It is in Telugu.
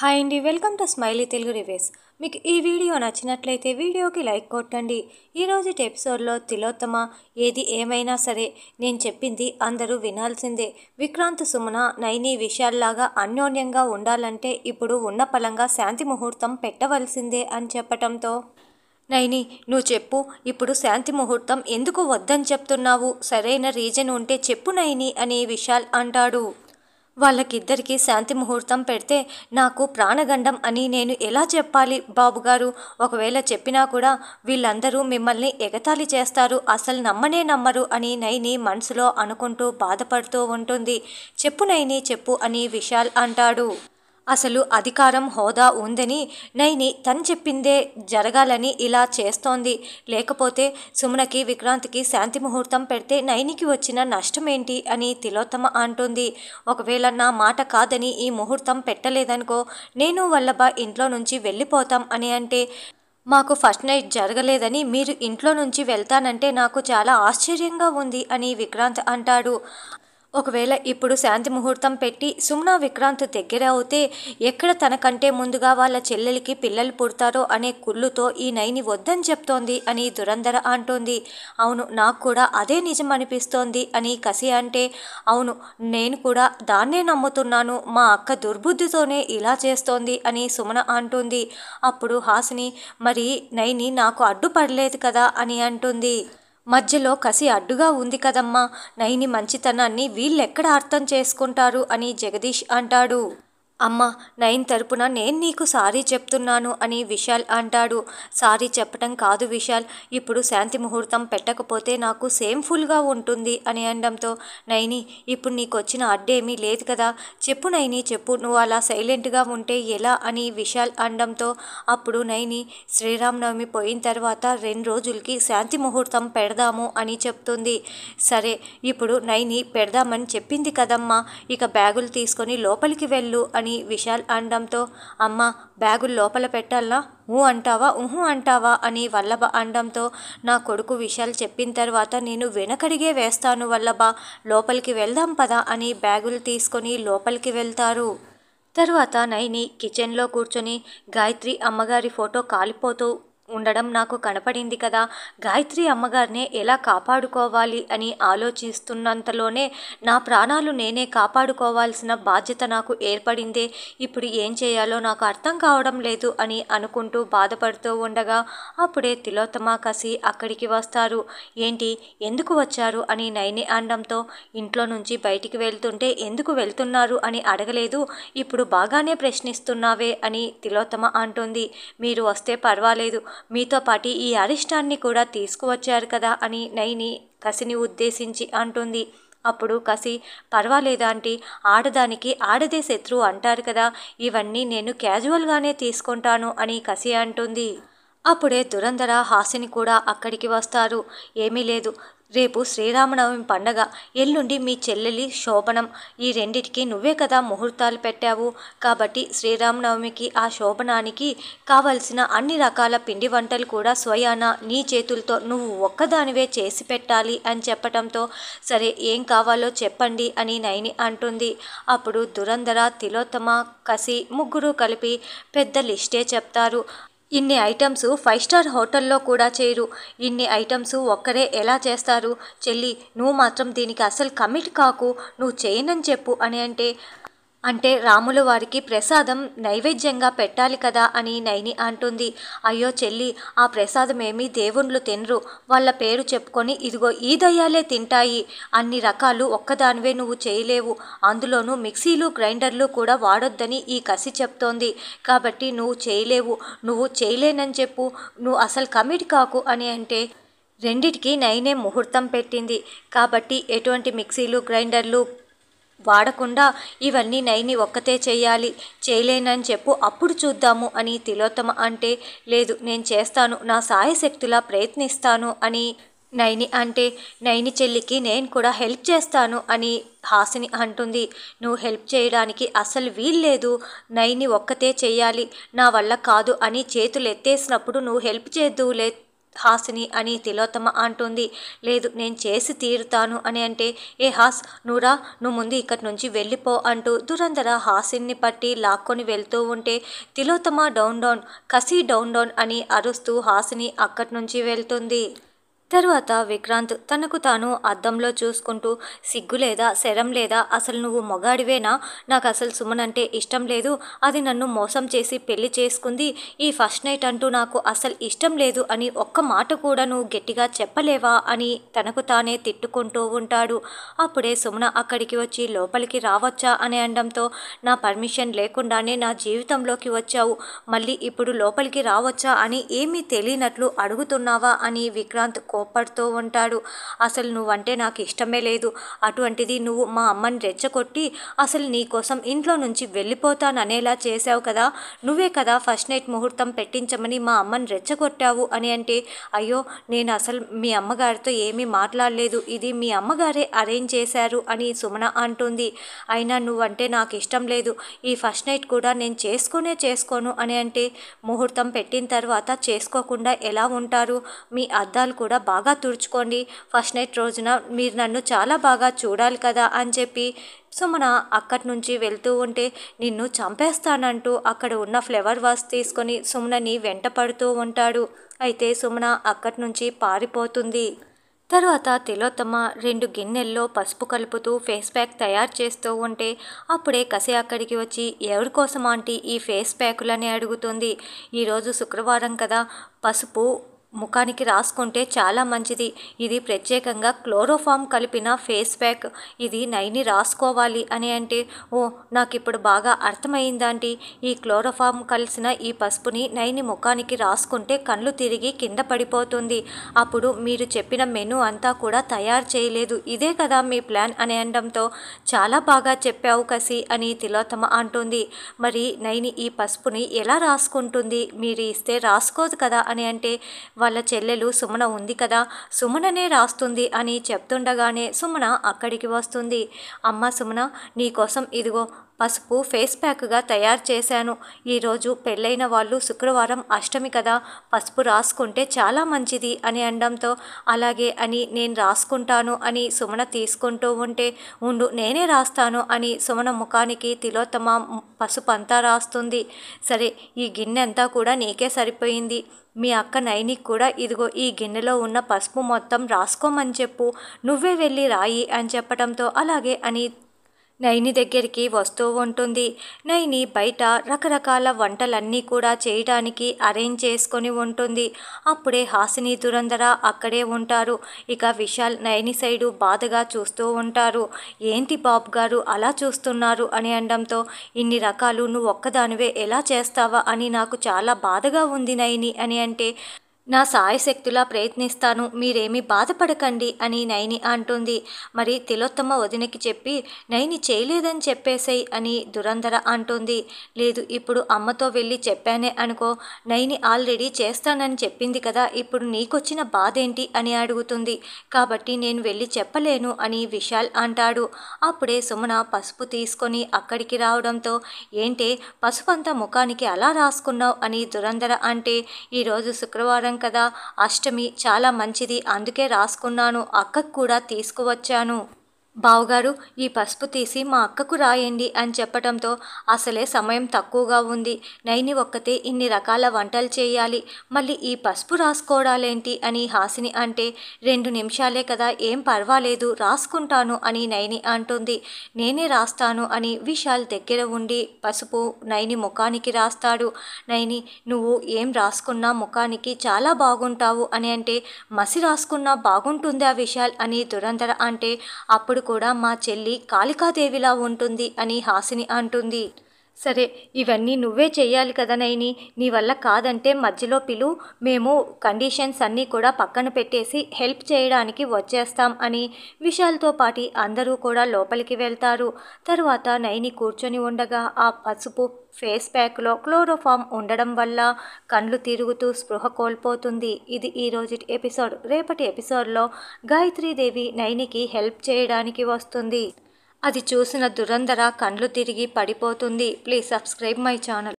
హాయ్ అండి welcome to smiley Telugu reviews మీకు ఈ వీడియో నచ్చినట్లయితే వీడియోకి లైక్ కొట్టండి ఈరోజుటి ఎపిసోడ్లో తిలోత్తమ ఏది ఏమైనా సరే నేను చెప్పింది అందరూ వినాల్సిందే విక్రాంత్ సుమన నైని విషయాల్లాగా అన్యోన్యంగా ఉండాలంటే ఇప్పుడు ఉన్న పలంగా శాంతి ముహూర్తం పెట్టవలసిందే అని చెప్పటంతో నైని నువ్వు చెప్పు ఇప్పుడు శాంతి ముహూర్తం ఎందుకు వద్దని చెప్తున్నావు సరైన రీజన్ ఉంటే చెప్పు నైని అని విశాల్ అంటాడు వాళ్ళకిద్దరికీ శాంతి ముహూర్తం పెడితే నాకు ప్రాణగండం అని నేను ఎలా చెప్పాలి బాబుగారు ఒకవేళ చెప్పినా కూడా వీళ్ళందరూ మిమ్మల్ని ఎగతాళి చేస్తారు అసలు నమ్మనే నమ్మరు అని నైని మనసులో అనుకుంటూ బాధపడుతూ ఉంటుంది చెప్పు నైని చెప్పు అని విశాల్ అంటాడు అసలు అధికారం హోదా ఉందని నైని తను చెప్పిందే జరగాలని ఇలా చేస్తోంది లేకపోతే సుమనకి విక్రాంత్కి శాంతి ముహూర్తం పెడితే నైనికి వచ్చిన నష్టమేంటి అని తిలోత్తమ అంటుంది ఒకవేళ నా మాట కాదని ఈ ముహూర్తం పెట్టలేదనుకో నేను వల్లభ ఇంట్లో నుంచి వెళ్ళిపోతాం అని అంటే మాకు ఫస్ట్ నైట్ జరగలేదని మీరు ఇంట్లో నుంచి వెళ్తానంటే నాకు చాలా ఆశ్చర్యంగా ఉంది అని విక్రాంత్ అంటాడు ఒకవేళ ఇప్పుడు శాంతి ముహూర్తం పెట్టి సుమ్నా విక్రాంత్ దగ్గర అవుతే ఎక్కడ తనకంటే ముందుగా వాళ్ళ చెల్లెలికి పిల్లలు పుడతారో అనే కుళ్ళుతో ఈ నైని వద్దని చెప్తోంది అని దురంధర అంటోంది అవును నాకు కూడా అదే నిజం అనిపిస్తోంది అని కసి అంటే అవును నేను కూడా దాన్నే నమ్ముతున్నాను మా అక్క దుర్బుద్ధితోనే ఇలా చేస్తోంది అని సుమన అంటుంది అప్పుడు హాసిని మరి నైని నాకు అడ్డుపడలేదు కదా అని అంటుంది మధ్యలో కసి అడ్డుగా ఉంది కదమ్మా నైని మంచితనాన్ని వీళ్ళెక్కడ అర్థం చేసుకుంటారు అని జగదీష్ అంటాడు అమ్మ నయన్ తరపున నేను నీకు సారీ చెప్తున్నాను అని విశాల్ అంటాడు సారీ చెప్పటం కాదు విశాల్ ఇప్పుడు శాంతి ముహూర్తం పెట్టకపోతే నాకు సేమ్ఫుల్గా ఉంటుంది అని అనడంతో నైని ఇప్పుడు నీకు వచ్చిన అడ్డేమీ లేదు కదా చెప్పు నైని చెప్పు నువ్వు అలా సైలెంట్గా ఉంటే ఎలా అని విశాల్ అనడంతో అప్పుడు నైని శ్రీరామనవమి పోయిన తర్వాత రెండు రోజులకి శాంతి ముహూర్తం పెడదాము అని చెప్తుంది సరే ఇప్పుడు నైని పెడదామని చెప్పింది కదమ్మా ఇక బ్యాగులు తీసుకొని లోపలికి వెళ్ళు అని అని విశాల్ అండంతో అమ్మ బ్యాగు లోపల పెట్టాలా ఊ అంటావా ఊహు అంటావా అని వల్లభ అనడంతో నా కొడుకు విశాల్ చెప్పిన తర్వాత నేను వెనకడిగే వేస్తాను వల్లభ లోపలికి వెళ్దాం పదా అని బ్యాగులు తీసుకొని లోపలికి వెళ్తారు తర్వాత నైని కిచెన్లో కూర్చొని గాయత్రి అమ్మగారి ఫోటో కాలిపోతూ ఉండడం నాకు కనపడింది కదా గాయత్రి అమ్మగారిని ఎలా కాపాడుకోవాలి అని ఆలోచిస్తున్నంతలోనే నా ప్రాణాలు నేనే కాపాడుకోవాల్సిన బాధ్యత నాకు ఏర్పడిందే ఇప్పుడు ఏం చేయాలో నాకు అర్థం కావడం లేదు అని అనుకుంటూ బాధపడుతూ ఉండగా అప్పుడే తిలోత్తమా కసి అక్కడికి వస్తారు ఏంటి ఎందుకు వచ్చారు అని నయని అనడంతో ఇంట్లో నుంచి బయటికి వెళ్తుంటే ఎందుకు వెళ్తున్నారు అని అడగలేదు ఇప్పుడు బాగానే ప్రశ్నిస్తున్నావే అని తిలోత్తమ అంటుంది మీరు వస్తే పర్వాలేదు మీతో పాటు ఈ అరిష్టాన్ని కూడా తీసుకువచ్చారు కదా అని నైని కసిని ఉద్దేశించి అంటుంది అప్పుడు కసి పర్వాలేదా అంటే ఆడదానికి ఆడదే శత్రువు అంటారు కదా ఇవన్నీ నేను క్యాజువల్గానే తీసుకుంటాను అని కసి అంటుంది అప్పుడే దురంధర హాసిని కూడా అక్కడికి వస్తారు ఏమీ లేదు రేపు శ్రీరామనవమి పండగ ఎల్లుండి మీ చెల్లెలి శోభనం ఈ రెండిటికి నువ్వే కదా ముహూర్తాలు పెట్టావు కాబట్టి శ్రీరామనవమికి ఆ శోభనానికి కావలసిన అన్ని రకాల పిండి వంటలు కూడా స్వయాన నీ చేతులతో నువ్వు ఒక్కదానివే చేసి పెట్టాలి అని చెప్పటంతో సరే ఏం కావాలో చెప్పండి అని నయని అంటుంది అప్పుడు దురంధర తిలోత్తమ కసి ముగ్గురు కలిపి పెద్ద లిస్టే చెప్తారు ఇన్ని ఐటమ్స్ ఫైవ్ స్టార్ హోటల్లో కూడా చేయరు ఇన్ని ఐటమ్స్ ఒక్కరే ఎలా చేస్తారు చెల్లి నువ్వు మాత్రం దీనికి అసలు కమిట్ కాకు నువ్వు చేయనని చెప్పు అని అంటే అంటే రాములు వారికి ప్రసాదం నైవేద్యంగా పెట్టాలి కదా అని నైని అంటుంది అయ్యో చెల్లి ఆ ప్రసాదం ఏమీ దేవుళ్ళు తినరు వాళ్ళ పేరు చెప్పుకొని ఇదిగో ఈ దయ్యాలే తింటాయి అన్ని రకాలు ఒక్కదానివే నువ్వు చేయలేవు అందులోనూ మిక్సీలు గ్రైండర్లు కూడా వాడొద్దని ఈ కసి చెప్తోంది కాబట్టి నువ్వు చేయలేవు నువ్వు చేయలేనని చెప్పు నువ్వు అసలు కమిట్ కాకు అని అంటే రెండిటికి నైనే ముహూర్తం పెట్టింది కాబట్టి ఎటువంటి మిక్సీలు గ్రైండర్లు వాడకుండా ఇవన్నీ నైని ఒక్కతే చేయాలి చేయలేనని చెప్పు అప్పుడు చూద్దాము అని తిలోత్తమ అంటే లేదు నేను చేస్తాను నా సాయశక్తిలా ప్రయత్నిస్తాను అని నైని అంటే నైని చెల్లికి నేను కూడా హెల్ప్ చేస్తాను అని హాసిని అంటుంది నువ్వు హెల్ప్ చేయడానికి అసలు వీల్లేదు నైని ఒక్కతే చేయాలి నా వల్ల కాదు అని చేతులు ఎత్తేసినప్పుడు నువ్వు హెల్ప్ చేద్దువులే హాసిని అని తిలోత్తమ అంటుంది లేదు నేను చేసి తీరుతాను అని అంటే ఏ హాస్ నూరా నువ్వు ముందు ఇక్కడి నుంచి వెళ్ళిపో అంటూ దురంధర హాసిన్ని పట్టి లాక్కొని వెళ్తూ ఉంటే తిలోత్తమ డౌన్ డౌన్ కసి డౌన్ డౌన్ అని అరుస్తూ హాసిని అక్కడి నుంచి వెళ్తుంది తరువాత విక్రాంత్ తనకు తాను అద్దంలో చూసుకుంటూ సిగ్గు లేదా శరం లేదా అసలు నువ్వు మొగాడివేనా నాకు అసలు సుమన్ అంటే ఇష్టం లేదు అది నన్ను మోసం చేసి పెళ్లి చేసుకుంది ఈ ఫస్ట్ నైట్ అంటూ నాకు అసలు ఇష్టం లేదు అని ఒక్క మాట కూడా నువ్వు గట్టిగా చెప్పలేవా అని తనకు తానే తిట్టుకుంటూ ఉంటాడు అప్పుడే సుమన అక్కడికి వచ్చి లోపలికి రావచ్చా అని అనడంతో నా పర్మిషన్ లేకుండానే నా జీవితంలోకి వచ్చావు మళ్ళీ ఇప్పుడు లోపలికి రావచ్చా అని ఏమీ తెలియనట్లు అడుగుతున్నావా అని విక్రాంత్ కోప్పడుతూ ఉంటాడు అసలు నువ్వంటే నాకు ఇష్టమే లేదు అటువంటిది నువ్వు మా అమ్మని రెచ్చగొట్టి అసలు నీ కోసం ఇంట్లో నుంచి వెళ్ళిపోతాననేలా చేశావు కదా నువ్వే కదా ఫస్ట్ నైట్ ముహూర్తం పెట్టించమని మా అమ్మని రెచ్చగొట్టావు అని అంటే అయ్యో నేను అసలు మీ అమ్మగారితో ఏమీ మాట్లాడలేదు ఇది మీ అమ్మగారే అరేంజ్ చేశారు అని సుమన అంటుంది అయినా నువ్వంటే నాకు ఇష్టం లేదు ఈ ఫస్ట్ నైట్ కూడా నేను చేసుకునే చేసుకోను అని అంటే ముహూర్తం పెట్టిన తర్వాత చేసుకోకుండా ఎలా ఉంటారు మీ అద్దాలు కూడా బాగా తుడుచుకోండి ఫస్ట్ నైట్ రోజున మీరు నన్ను చాలా బాగా చూడాలి కదా అని చెప్పి సుమన అక్కడి నుంచి వెళ్తూ ఉంటే నిన్ను చంపేస్తానంటూ అక్కడ ఉన్న ఫ్లవర్ వాస్ తీసుకొని సుమనని వెంట పడుతూ ఉంటాడు అయితే సుమన అక్కడి నుంచి పారిపోతుంది తర్వాత తిలోత్తమ్మ రెండు గిన్నెల్లో పసుపు కలుపుతూ ఫేస్ ప్యాక్ తయారు చేస్తూ ఉంటే అప్పుడే కసి అక్కడికి వచ్చి ఎవరి కోసం ఆంటీ ఈ ఫేస్ ప్యాకులని అడుగుతుంది ఈరోజు శుక్రవారం కదా పసుపు ముఖానికి రాసుకుంటే చాలా మంచిది ఇది ప్రత్యేకంగా క్లోరోఫామ్ కలిపిన ఫేస్ ప్యాక్ ఇది నైని రాసుకోవాలి అని అంటే ఓ నాకు ఇప్పుడు బాగా అర్థమైందాంటి ఈ క్లోరోఫామ్ కలిసిన ఈ పసుపుని నైని ముఖానికి రాసుకుంటే కళ్ళు తిరిగి కింద పడిపోతుంది అప్పుడు మీరు చెప్పిన మెను అంతా కూడా తయారు చేయలేదు ఇదే కదా మీ ప్లాన్ అని అనడంతో చాలా బాగా చెప్పావు కసి అని తిలోతమ అంటుంది మరి నైని ఈ పసుపుని ఎలా రాసుకుంటుంది మీరు ఇస్తే రాసుకోదు కదా అని అంటే వాళ్ళ చెల్లెలు సుమన ఉంది కదా సుమననే రాస్తుంది అని చెప్తుండగానే సుమన అక్కడికి వస్తుంది అమ్మ సుమన నీకోసం ఇదిగో పసుపు ఫేస్ ప్యాక్గా తయారు చేశాను ఈరోజు పెళ్ళైన వాళ్ళు శుక్రవారం అష్టమి కదా పసుపు రాసుకుంటే చాలా మంచిది అని అనడంతో అలాగే అని నేను రాసుకుంటాను అని సుమన తీసుకుంటూ ఉంటే ఉండు నేనే రాస్తాను అని సుమన ముఖానికి తిలోత్తమ పసుపు అంతా రాస్తుంది సరే ఈ గిన్నె అంతా కూడా నీకే సరిపోయింది మీ అక్క నైనికి కూడా ఇదిగో ఈ గిన్నెలో ఉన్న పసుపు మొత్తం రాసుకోమని చెప్పు నువ్వే వెళ్ళి రాయి అని చెప్పడంతో అలాగే అని నైని దగ్గరికి వస్తూ ఉంటుంది నైని బయట రకరకాల వంటలన్నీ కూడా చేయడానికి అరేంజ్ చేసుకొని ఉంటుంది అప్పుడే హాసిని దురంధర అక్కడే ఉంటారు ఇక విశాల్ నైని సైడు బాధగా చూస్తూ ఉంటారు ఏంటి బాబు గారు అలా చూస్తున్నారు అని అనడంతో ఇన్ని రకాలు నువ్వు ఒక్కదానివే ఎలా చేస్తావా అని నాకు చాలా బాధగా ఉంది నైని అని అంటే నా సాయశక్తులా ప్రయత్నిస్తాను మీరేమీ బాధపడకండి అని నైని అంటుంది మరి తిలోత్తమ వదినకి చెప్పి నైని చేయలేదని చెప్పేసేయ్ అని దురంధర అంటుంది లేదు ఇప్పుడు అమ్మతో వెళ్ళి చెప్పానే అనుకో నైని ఆల్రెడీ చేస్తానని చెప్పింది కదా ఇప్పుడు నీకొచ్చిన బాధేంటి అని అడుగుతుంది కాబట్టి నేను వెళ్ళి చెప్పలేను అని విశాల్ అంటాడు అప్పుడే సుమన పసుపు తీసుకొని అక్కడికి రావడంతో ఏంటే పసుపంతా ముఖానికి అలా రాసుకున్నావు అని దురంధర అంటే ఈరోజు శుక్రవారం రాసుకున్నాం కదా అష్టమి చాలా మంచిది అందుకే రాసుకున్నాను అక్కకు కూడా తీసుకువచ్చాను బావగారు ఈ పసుపు తీసి మా అక్కకు రాయండి అని చెప్పటంతో అసలే సమయం తక్కువగా ఉంది నైని ఒక్కతే ఇన్ని రకాల వంటలు చేయాలి మళ్ళీ ఈ పసుపు రాసుకోవడాలేంటి అని హాసిని అంటే రెండు నిమిషాలే కదా ఏం పర్వాలేదు రాసుకుంటాను అని నైని అంటుంది నేనే రాస్తాను అని విశాల్ దగ్గర ఉండి పసుపు నైని ముఖానికి రాస్తాడు నైని నువ్వు ఏం రాసుకున్నా ముఖానికి చాలా బాగుంటావు అని అంటే మసి రాసుకున్నా బాగుంటుందా విశాల్ అని దురంధర అంటే అప్పుడు కూడా మా చెల్లి కాళికాదేవిలా ఉంటుంది అని హాసిని అంటుంది సరే ఇవన్నీ నువ్వే చేయాలి కదా నైని నీ వల్ల కాదంటే మధ్యలో పిలు మేము కండిషన్స్ అన్నీ కూడా పక్కన పెట్టేసి హెల్ప్ చేయడానికి వచ్చేస్తాం అని విశాల్తో పాటి అందరూ కూడా లోపలికి వెళ్తారు తర్వాత నైని కూర్చొని ఉండగా ఆ పసుపు ఫేస్ ప్యాక్లో క్లోరోఫామ్ ఉండడం వల్ల కండ్లు తిరుగుతూ స్పృహ కోల్పోతుంది ఇది ఈరోజు ఎపిసోడ్ రేపటి ఎపిసోడ్లో గాయత్రీదేవి నైనికి హెల్ప్ చేయడానికి వస్తుంది అది చూసిన దురంధర కండ్లు తిరిగి పడిపోతుంది ప్లీజ్ సబ్స్క్రైబ్ మై ఛానల్